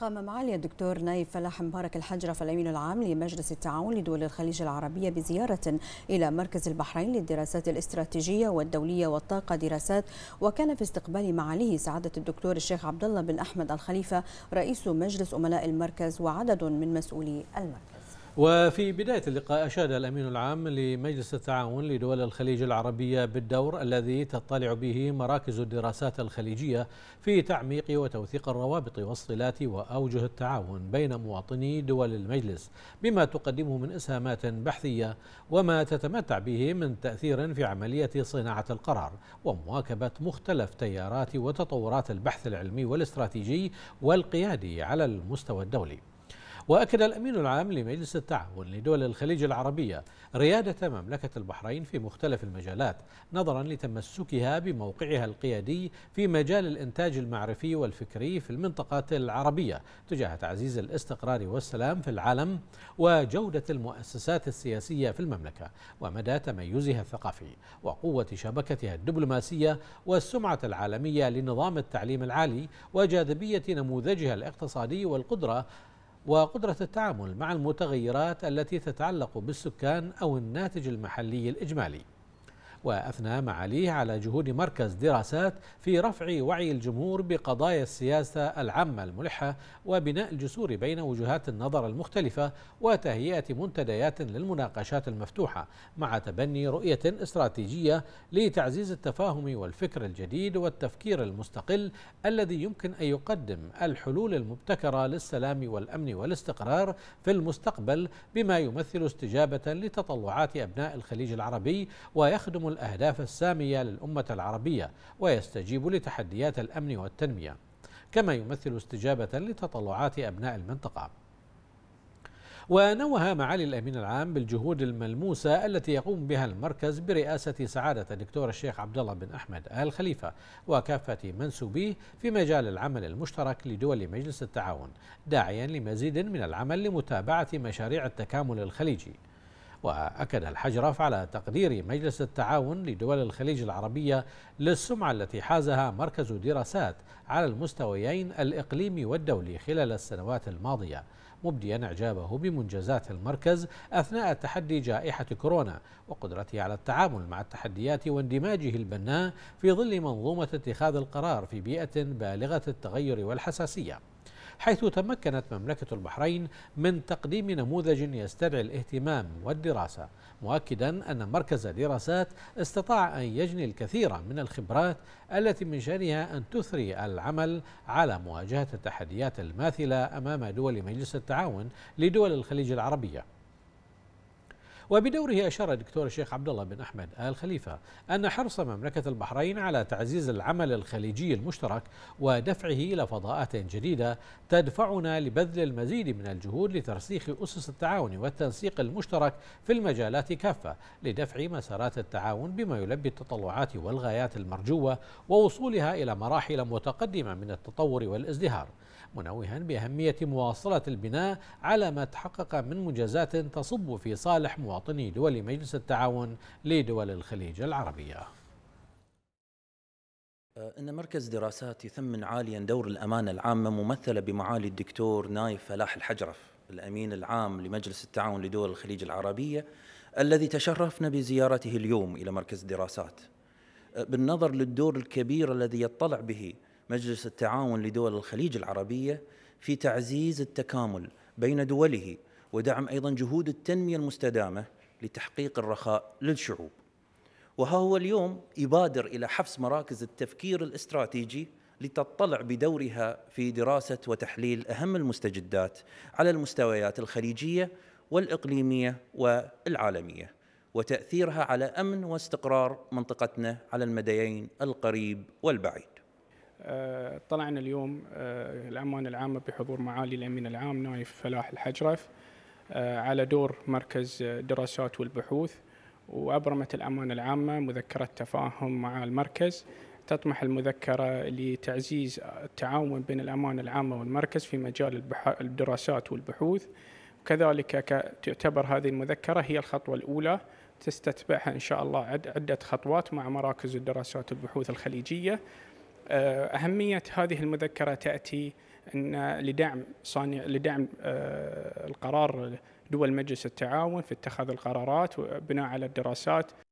قام معالي الدكتور نايف فلاح مبارك الحجرف الامين العام لمجلس التعاون لدول الخليج العربيه بزياره الى مركز البحرين للدراسات الاستراتيجيه والدوليه والطاقه دراسات وكان في استقبال معاليه سعاده الدكتور الشيخ عبد الله بن احمد الخليفه رئيس مجلس املاء المركز وعدد من مسؤولي المركز وفي بداية اللقاء أشاد الأمين العام لمجلس التعاون لدول الخليج العربية بالدور الذي تطلع به مراكز الدراسات الخليجية في تعميق وتوثيق الروابط والصلات وأوجه التعاون بين مواطني دول المجلس بما تقدمه من إسهامات بحثية وما تتمتع به من تأثير في عملية صناعة القرار ومواكبة مختلف تيارات وتطورات البحث العلمي والاستراتيجي والقيادي على المستوى الدولي وأكد الأمين العام لمجلس التعاون لدول الخليج العربية ريادة مملكة البحرين في مختلف المجالات نظرا لتمسكها بموقعها القيادي في مجال الإنتاج المعرفي والفكري في المنطقة العربية تجاه تعزيز الاستقرار والسلام في العالم وجودة المؤسسات السياسية في المملكة ومدى تميزها الثقافي وقوة شبكتها الدبلوماسية والسمعة العالمية لنظام التعليم العالي وجاذبية نموذجها الاقتصادي والقدرة وقدرة التعامل مع المتغيرات التي تتعلق بالسكان أو الناتج المحلي الإجمالي وأثنى معاليه على جهود مركز دراسات في رفع وعي الجمهور بقضايا السياسة العامة الملحة وبناء الجسور بين وجهات النظر المختلفة وتهيئة منتديات للمناقشات المفتوحة مع تبني رؤية استراتيجية لتعزيز التفاهم والفكر الجديد والتفكير المستقل الذي يمكن أن يقدم الحلول المبتكرة للسلام والأمن والاستقرار في المستقبل بما يمثل استجابة لتطلعات أبناء الخليج العربي ويخدم الأهداف السامية للأمة العربية ويستجيب لتحديات الأمن والتنمية كما يمثل استجابة لتطلعات أبناء المنطقة ونوه معالي الأمين العام بالجهود الملموسة التي يقوم بها المركز برئاسة سعادة الدكتور الشيخ عبد الله بن أحمد آل خليفة وكافة منسوبيه في مجال العمل المشترك لدول مجلس التعاون داعيا لمزيد من العمل لمتابعة مشاريع التكامل الخليجي وأكد الحجرف على تقدير مجلس التعاون لدول الخليج العربية للسمعة التي حازها مركز دراسات على المستويين الإقليمي والدولي خلال السنوات الماضية مبديا إعجابه بمنجزات المركز أثناء تحدي جائحة كورونا وقدرته على التعامل مع التحديات واندماجه البناء في ظل منظومة اتخاذ القرار في بيئة بالغة التغير والحساسية حيث تمكنت مملكة البحرين من تقديم نموذج يستدعي الاهتمام والدراسة مؤكدا أن مركز دراسات استطاع أن يجني الكثير من الخبرات التي من شأنها أن تثري العمل على مواجهة التحديات الماثلة أمام دول مجلس التعاون لدول الخليج العربية وبدوره أشار الدكتور الشيخ عبد الله بن أحمد آل خليفة أن حرص مملكة البحرين على تعزيز العمل الخليجي المشترك ودفعه إلى فضاءات جديدة تدفعنا لبذل المزيد من الجهود لترسيخ أسس التعاون والتنسيق المشترك في المجالات كافة لدفع مسارات التعاون بما يلبي التطلعات والغايات المرجوة ووصولها إلى مراحل متقدمة من التطور والازدهار منوها بأهمية مواصلة البناء على ما تحقق من مجازات تصب في صالح مواطنين مواطني دول مجلس التعاون لدول الخليج العربية إن مركز دراسات يثمن عاليا دور الأمانة العامة ممثلة بمعالي الدكتور نايف فلاح الحجرف الأمين العام لمجلس التعاون لدول الخليج العربية الذي تشرفنا بزيارته اليوم إلى مركز دراسات بالنظر للدور الكبير الذي يطلع به مجلس التعاون لدول الخليج العربية في تعزيز التكامل بين دوله ودعم أيضا جهود التنمية المستدامة لتحقيق الرخاء للشعوب وها هو اليوم يبادر إلى حفز مراكز التفكير الاستراتيجي لتطلع بدورها في دراسة وتحليل أهم المستجدات على المستويات الخليجية والإقليمية والعالمية وتأثيرها على أمن واستقرار منطقتنا على المديين القريب والبعيد طلعنا اليوم آه، الأمانة العامة بحضور معالي الأمين العام نايف فلاح الحجرف آه، على دور مركز الدراسات والبحوث وأبرمت الأمانة العامة مذكرة تفاهم مع المركز تطمح المذكرة لتعزيز التعاون بين الأمانة العامة والمركز في مجال الدراسات والبحوث وكذلك تعتبر هذه المذكرة هي الخطوة الأولى تستتبعها إن شاء الله عدة خطوات مع مراكز الدراسات والبحوث الخليجية آه، أهمية هذه المذكرة تأتي ان لدعم صانع لدعم آه، القرار دول مجلس التعاون في اتخاذ القرارات بناء على الدراسات